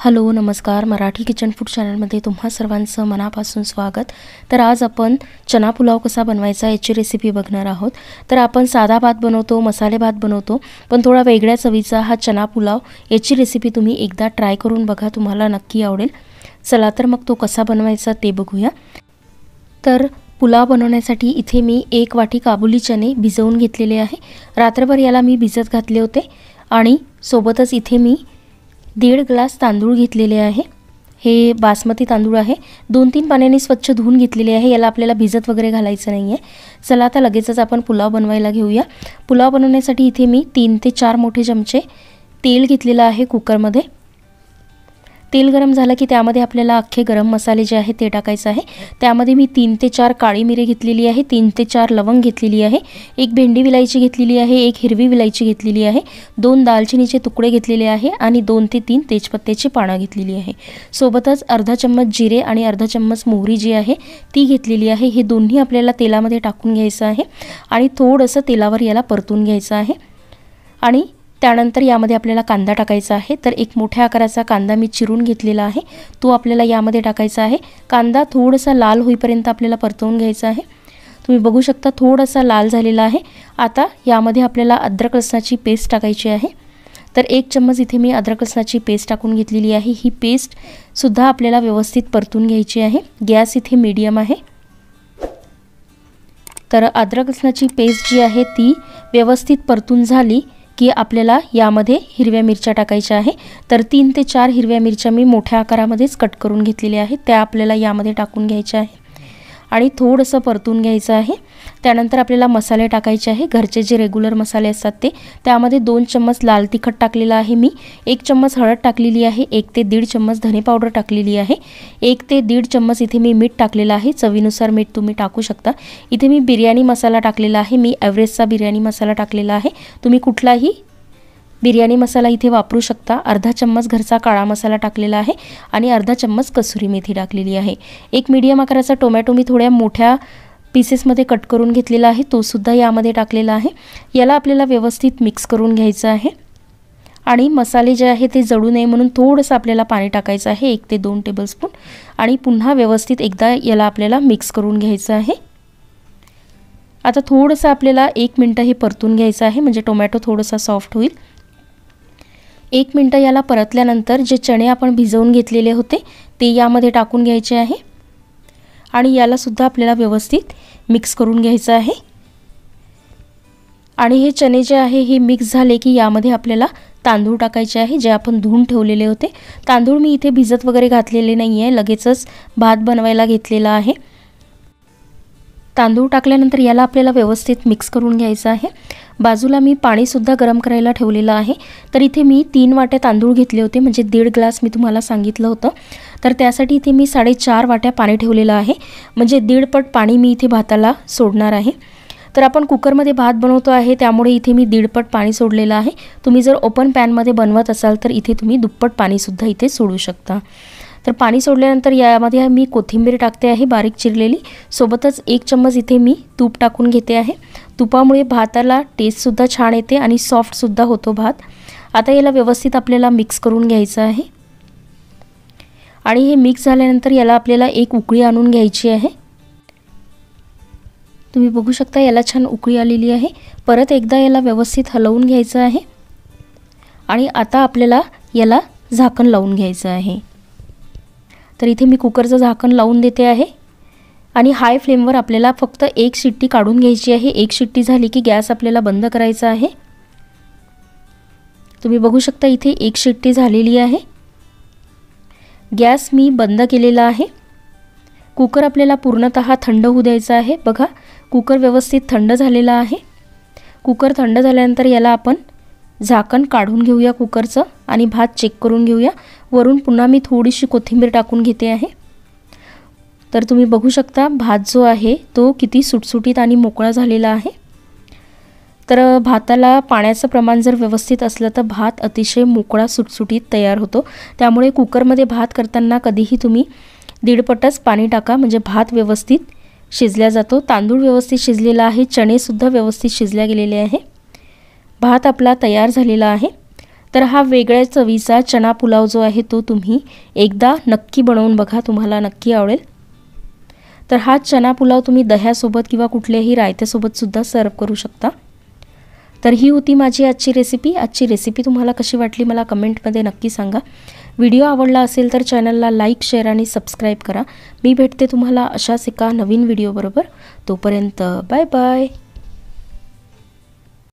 hello नमस्कार Marathi kitchen food चॅनलमध्ये तुम्हा सर्वांचं मनापासून स्वागत तर आज आपण चना पुलाव कसा बनवायचा याची रेसिपी बघणार आहोत तर आपण साधा भात बनवतो मसाले भात बनवतो पण थोडा वेगळ्या चवीचा हा चना पुलाव याची रेसिपी तुम्ही एकदा ट्राय करून बघा तुम्हाला नक्की आवडेल चला तर मग तो कसा बनवायचा ते बघूया तर पुलाव बनवण्यासाठी इथे मी एक वाटी काबुली चणे भिजवून घेतलेले आहे रात्रभर याला मी भिजत घातले होते आणि सोबतच इथे मी दीड ग्लास तांदूळ घेतलेले आहे हे बासमती तांदूळ आहे दोन तीन पाण्याने स्वच्छ धुवून घेतलेले आहे याला आपल्याला भिजत वगैरे घालायचं नाही आहे चला आता लगेचच आपण पुलाव बनवायला घेऊया पुलाव बनवण्यासाठी इथे मी तीन ते चार मोठे चमचे तेल घेतलेलं आहे कुकरमध्ये तेल गरम झालं की त्यामध्ये आपल्याला अख्खे गरम मसाले जे आहे ते टाकायचं आहे त्यामध्ये मी तीन ते चार काळी मिरे घेतलेली आहे तीन ते चार लवंग घेतलेली आहे एक भेंडी विलायची घेतलेली आहे एक हिरवी विलायची घेतलेली आहे दोन दालचिनीचे तुकडे घेतलेले आहे आणि दोन ते तीन तेजपत्त्याची पानं घेतलेली आहे सोबतच अर्धा चम्मच जिरे आणि अर्धा चम्मच मोहरी जी आहे ती घेतलेली आहे हे दोन्ही आपल्याला तेलामध्ये टाकून घ्यायचं आहे आणि थोडंसं तेलावर याला परतून घ्यायचं आहे आणि त्यानंतर यामध्ये आपल्याला कांदा टाकायचा आहे तर एक मोठ्या आकाराचा कांदा मी चिरून घेतलेला आहे तो आपल्याला यामध्ये टाकायचा आहे कांदा थोडासा लाल होईपर्यंत आपल्याला परतवून घ्यायचा आहे तुम्ही बघू शकता थोडासा लाल झालेला आहे आता यामध्ये आपल्याला अद्रक लसणाची पेस्ट टाकायची आहे तर एक चम्मच इथे मी अद्रक लसणाची पेस्ट टाकून घेतलेली आहे ही पेस्टसुद्धा आपल्याला व्यवस्थित परतून घ्यायची आहे गॅस इथे मीडियम आहे तर अद्रक लसणाची पेस्ट जी आहे ती व्यवस्थित परतून झाली की आपल्याला यामध्ये हिरव्या मिरच्या टाकायच्या आहे तर तीन ते चार हिरव्या मिरच्या मी मोठ्या आकारामध्येच कट करून घेतलेल्या आहेत त्या आपल्याला यामध्ये टाकून घ्यायच्या आहे आणि थोडंसं परतून घ्यायचं आहे त्यानंतर आपल्याला मसाले टाकायचे आहे घरचे जे रेग्युलर मसाले असतात ते त्यामध्ये दोन चम्मच लाल तिखट टाकलेलं आहे मी एक चम्मच हळद टाकलेली आहे एक ते दीड चम्मच धने पावडर टाकलेली आहे एक ते दीड चम्मच इथे मी मीठ टाकलेलं आहे चवीनुसार मीठ तुम्ही टाकू शकता इथे मी बिर्याणी मसाला टाकलेला आहे मी एव्हरेजचा बिर्याणी मसाला टाकलेला आहे तुम्ही कुठलाही बिर्याणी मसाला इथे वापरू शकता अर्धा चम्मच घरचा काळा मसाला टाकलेला आहे आणि अर्धा चम्मच कसुरी मेथी टाकलेली आहे एक मीडियम आकाराचा टोमॅटो मी थोड्या मोठ्या पीसेसमध्ये कट करून घेतलेला आहे तोसुद्धा यामध्ये टाकलेला आहे याला आपल्याला व्यवस्थित मिक्स करून घ्यायचं आहे आणि मसाले जे आहे ते जळू नये म्हणून थोडंसं आपल्याला पाणी टाकायचं आहे एक ते दोन टेबलस्पून आणि पुन्हा व्यवस्थित एकदा याला आपल्याला मिक्स करून घ्यायचं आहे आता थोडंसं आपल्याला एक मिनटं हे परतून घ्यायचं आहे म्हणजे टोमॅटो थोडंसं सॉफ्ट होईल एक मिनटं याला परतल्यानंतर जे चणे आपण भिजवून घेतलेले होते ते यामध्ये टाकून घ्यायचे आहे आणि यालासुद्धा आपल्याला व्यवस्थित मिक्स करून घ्यायचं आहे आणि हे चणे जे आहे हे मिक्स झाले की यामध्ये आपल्याला तांदूळ टाकायचे आहे जे आपण धुवून ठेवलेले होते तांदूळ मी इथे भिजत वगैरे घातलेले नाही आहे लगेचच भात बनवायला घेतलेला आहे तांदूळ टाकल्यानंतर याला आपल्याला व्यवस्थित मिक्स करून घ्यायचं आहे बाजूला मी पाणीसुद्धा गरम करायला ठेवलेलं आहे तर इथे मी तीन वाट्या तांदूळ घेतले होते म्हणजे दीड ग्लास मी तुम्हाला सांगितलं होतं तर त्यासाठी इथे मी साडेचार वाट्या पाणी ठेवलेलं आहे म्हणजे दीडपट पाणी मी इथे भाताला सोडणार आहे तर आपण कुकरमध्ये भात बनवतो आहे त्यामुळे इथे मी दीडपट पाणी सोडलेलं आहे तुम्ही जर ओपन पॅनमध्ये बनवत असाल तर इथे तुम्ही दुप्पट पाणीसुद्धा इथे सोडू शकता तर पाणी सोडल्यानंतर यामध्ये मी कोथिंबीर टाकते आहे बारीक चिरलेली सोबतच एक चम्मच इथे मी तूप टाकून घेते आहे तुपामुळे भाताला टेस्टसुद्धा छान येते आणि सॉफ्टसुद्धा होतो भात आता याला व्यवस्थित आपल्याला मिक्स करून घ्यायचं आहे आणि हे मिक्स झाल्यानंतर याला आपल्याला एक उकळी आणून घ्यायची आहे तुम्ही बघू शकता याला छान उकळी आलेली आहे परत एकदा याला व्यवस्थित हलवून घ्यायचं आहे आणि आता आपल्याला याला झाकण लावून घ्यायचं आहे तर इथे मी कुकरचं झाकण लावून देते आहे आणि हाय फ्लेमवर आपल्याला फक्त एक शिट्टी काढून घ्यायची आहे एक शिट्टी झाली की गॅस आपल्याला बंद करायचा आहे तुम्ही बघू शकता इथे एक शिट्टी झालेली आहे गॅस मी बंद केलेला आहे कुकर आपल्याला पूर्णत थंड होऊ द्यायचा आहे बघा कुकर व्यवस्थित थंड झालेला आहे कुकर थंड झाल्यानंतर याला आपण झाकण काढून घेऊया कुकरचं आणि भात चेक करून घेऊया वरून पुन्हा मी थोडीशी कोथिंबीर टाकून घेते आहे तर तुम्ही बघू शकता भात जो आहे तो किती सुटसुटीत आणि मोकळा झालेला आहे तर भाताला पाण्याचं प्रमाण जर व्यवस्थित असलं तर भात अतिशय मोकळा सुटसुटीत तयार होतो त्यामुळे कुकरमध्ये भात करताना कधीही तुम्ही दीडपटच पाणी टाका म्हणजे भात व्यवस्थित शिजला जातो तांदूळ व्यवस्थित शिजलेला आहे चणेसुद्धा व्यवस्थित शिजल्या गेलेले आहे भात आपला तयार झालेला आहे तर हा वेगळ्या चवीचा चणा पुलाव जो आहे तो तुम्ही एकदा नक्की बनवून बघा तुम्हाला नक्की आवडेल तर हा चना पुलाव तुम्ही दह्यासोबत किंवा कुठल्याही रायत्यासोबतसुद्धा सर्व करू शकता तर ही होती माझी आजची रेसिपी आजची रेसिपी तुम्हाला कशी वाटली मला कमेंटमध्ये नक्की सांगा व्हिडिओ आवडला असेल तर चॅनलला लाईक शेअर आणि सबस्क्राईब करा मी भेटते तुम्हाला अशाच एका नवीन व्हिडिओबरोबर तोपर्यंत बाय बाय